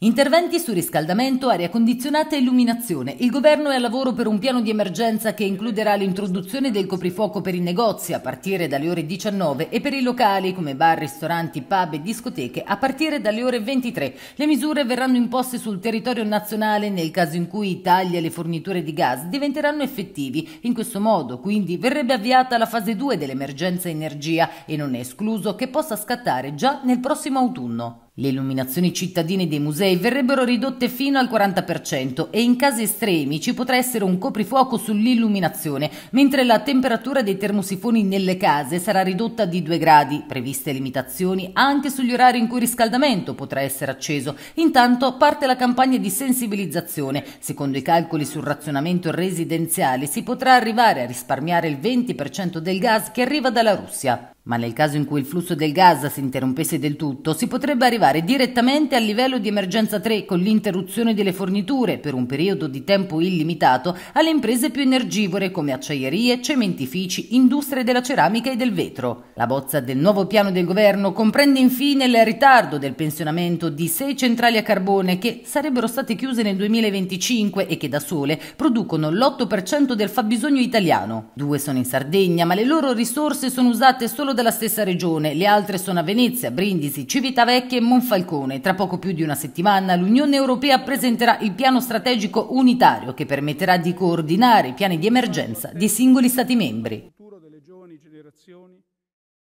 Interventi su riscaldamento, aria condizionata e illuminazione. Il governo è al lavoro per un piano di emergenza che includerà l'introduzione del coprifuoco per i negozi a partire dalle ore 19 e per i locali come bar, ristoranti, pub e discoteche a partire dalle ore 23. Le misure verranno imposte sul territorio nazionale nel caso in cui i tagli alle forniture di gas diventeranno effettivi. In questo modo, quindi, verrebbe avviata la fase 2 dell'emergenza energia e non è escluso che possa scattare già nel prossimo autunno. Le illuminazioni cittadine dei musei verrebbero ridotte fino al 40% e in casi estremi ci potrà essere un coprifuoco sull'illuminazione, mentre la temperatura dei termosifoni nelle case sarà ridotta di 2 gradi. Previste limitazioni anche sugli orari in cui il riscaldamento potrà essere acceso. Intanto parte la campagna di sensibilizzazione. Secondo i calcoli sul razionamento residenziale si potrà arrivare a risparmiare il 20% del gas che arriva dalla Russia ma nel caso in cui il flusso del gas si interrompesse del tutto, si potrebbe arrivare direttamente al livello di emergenza 3 con l'interruzione delle forniture per un periodo di tempo illimitato alle imprese più energivore come acciaierie, cementifici, industrie della ceramica e del vetro. La bozza del nuovo piano del governo comprende infine il ritardo del pensionamento di sei centrali a carbone che sarebbero state chiuse nel 2025 e che da sole producono l'8% del fabbisogno italiano. Due sono in Sardegna, ma le loro risorse sono usate solo della stessa regione, le altre sono a Venezia, Brindisi, Civitavecchia e Monfalcone. Tra poco più di una settimana l'Unione Europea presenterà il piano strategico unitario che permetterà di coordinare i piani di emergenza dei singoli Stati membri.